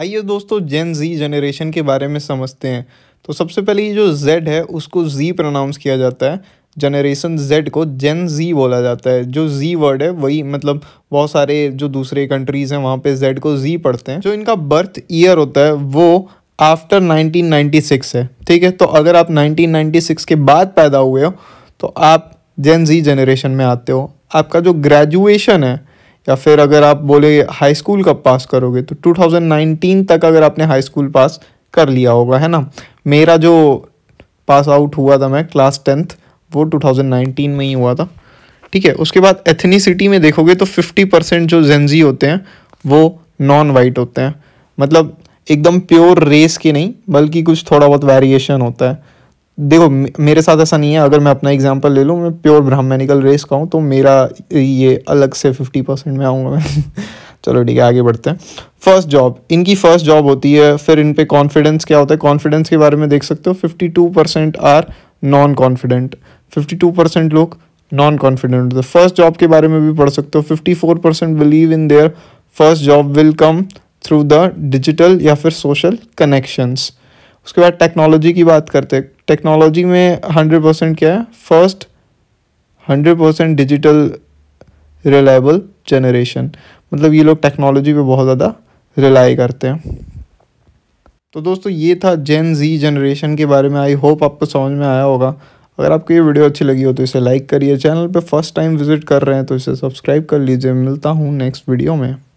आइए दोस्तों जेन जी जनरेशन के बारे में समझते हैं तो सबसे पहले ये जो जेड है उसको जी प्रोनाउंस किया जाता है जनरेशन जेड को जेन जी बोला जाता है जो जी वर्ड है वही मतलब बहुत सारे जो दूसरे कंट्रीज़ हैं वहाँ पे जेड को जी पढ़ते हैं जो इनका बर्थ ईयर होता है वो आफ्टर 1996 है ठीक है तो अगर आप 1996 के बाद पैदा हुए हो तो आप जेन जी जनरेशन में आते हो आपका जो ग्रेजुएशन है या फिर अगर आप बोले हाई स्कूल कब पास करोगे तो 2019 तक अगर आपने हाई स्कूल पास कर लिया होगा है ना मेरा जो पास आउट हुआ था मैं क्लास टेंथ वो 2019 में ही हुआ था ठीक है उसके बाद एथनीसिटी में देखोगे तो 50 परसेंट जो जेंजी होते हैं वो नॉन वाइट होते हैं मतलब एकदम प्योर रेस के नहीं बल्कि कुछ थोड़ा बहुत वेरिएशन होता है देखो मेरे साथ ऐसा नहीं है अगर मैं अपना एग्जांपल ले लूँ मैं प्योर ब्राह्मणिकल रेस का हूँ तो मेरा ये अलग से फिफ्टी परसेंट में आऊँगा मैं चलो ठीक है आगे बढ़ते हैं फर्स्ट जॉब इनकी फर्स्ट जॉब होती है फिर इन पे कॉन्फिडेंस क्या होता है कॉन्फिडेंस के बारे में देख सकते हो fifty two percent are non confident fifty two percent लोग नॉन कॉन्फिडेंट होते फर्स्ट जॉब के बारे में भी पढ़ सकते हो fifty four percent believe in their first job will come through the digital या फिर सोशल कनेक्शंस उसके बाद टेक्नोलॉजी की बात करते हैं टेक्नोलॉजी में हंड्रेड परसेंट क्या है first hundred percent digital reliable generation मतलब ये लोग टेक्नोलॉजी पे बहुत ज़्यादा रिलाई करते हैं तो दोस्तों ये था जेन जी जनरेशन के बारे में आई होप आपको समझ में आया होगा अगर आपको ये वीडियो अच्छी लगी हो तो इसे लाइक करिए चैनल पे फर्स्ट टाइम विजिट कर रहे हैं तो इसे सब्सक्राइब कर लीजिए मिलता हूँ नेक्स्ट वीडियो में